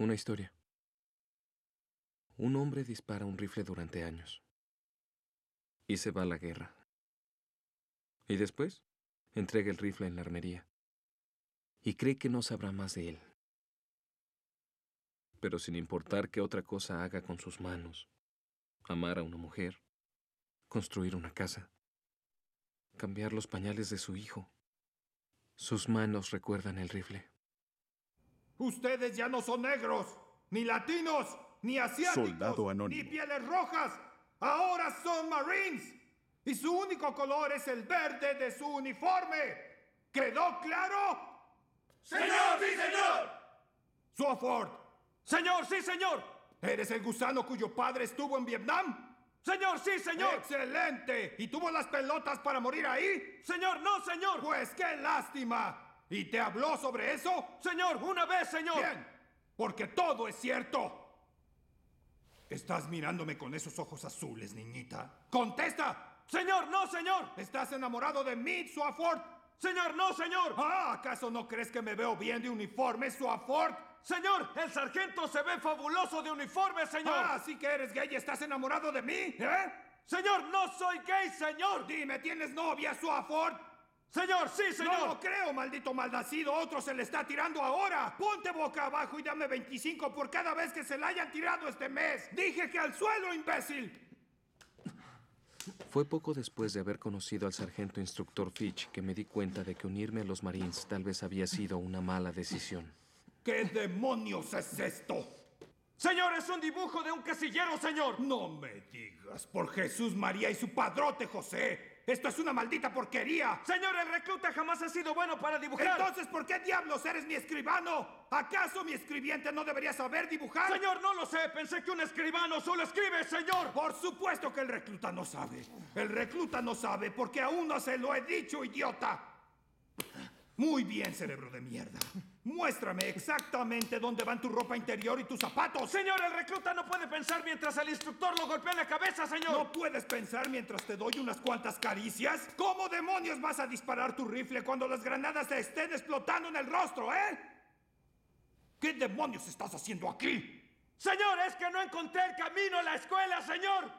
Una historia. Un hombre dispara un rifle durante años. Y se va a la guerra. Y después, entrega el rifle en la armería. Y cree que no sabrá más de él. Pero sin importar qué otra cosa haga con sus manos, amar a una mujer, construir una casa, cambiar los pañales de su hijo, sus manos recuerdan el rifle. Ustedes ya no son negros, ni latinos, ni asiáticos, ni pieles rojas. Ahora son Marines. Y su único color es el verde de su uniforme. ¿Quedó claro? Señor, sí, señor. Swofford. Señor, sí, señor. ¿Eres el gusano cuyo padre estuvo en Vietnam? Señor, sí, señor. Excelente. ¿Y tuvo las pelotas para morir ahí? Señor, no, señor. Pues qué lástima. ¿Y te habló sobre eso? Señor, una vez, señor. Bien, porque todo es cierto. ¿Estás mirándome con esos ojos azules, niñita? ¡Contesta! Señor, no, señor. ¿Estás enamorado de mí, Swafford? Señor, no, señor. Ah, ¿acaso no crees que me veo bien de uniforme, Swafford? Señor, el sargento se ve fabuloso de uniforme, señor. Ah, así que eres gay y estás enamorado de mí, ¿eh? Señor, no soy gay, señor. Dime, ¿tienes novia, Swafford? Señor, sí, señor. No lo creo, maldito malnacido. Otro se le está tirando ahora. Ponte boca abajo y dame 25 por cada vez que se le hayan tirado este mes. Dije que al suelo, imbécil. Fue poco después de haber conocido al sargento instructor Fitch que me di cuenta de que unirme a los Marines tal vez había sido una mala decisión. ¿Qué demonios es esto? Señor, es un dibujo de un casillero, señor. No me digas, por Jesús, María y su padrote, José. Esto es una maldita porquería. Señor, el recluta jamás ha sido bueno para dibujar. Entonces, ¿por qué diablos eres mi escribano? ¿Acaso mi escribiente no debería saber dibujar? Señor, no lo sé. Pensé que un escribano solo escribe, señor. Por supuesto que el recluta no sabe. El recluta no sabe porque aún no se lo he dicho, idiota. Muy bien, cerebro de mierda. Muéstrame exactamente dónde van tu ropa interior y tus zapatos. Señor, el recluta no puede pensar mientras el instructor lo golpea en la cabeza, señor. ¿No puedes pensar mientras te doy unas cuantas caricias? ¿Cómo demonios vas a disparar tu rifle cuando las granadas te estén explotando en el rostro, eh? ¿Qué demonios estás haciendo aquí? Señor, es que no encontré el camino a la escuela, señor.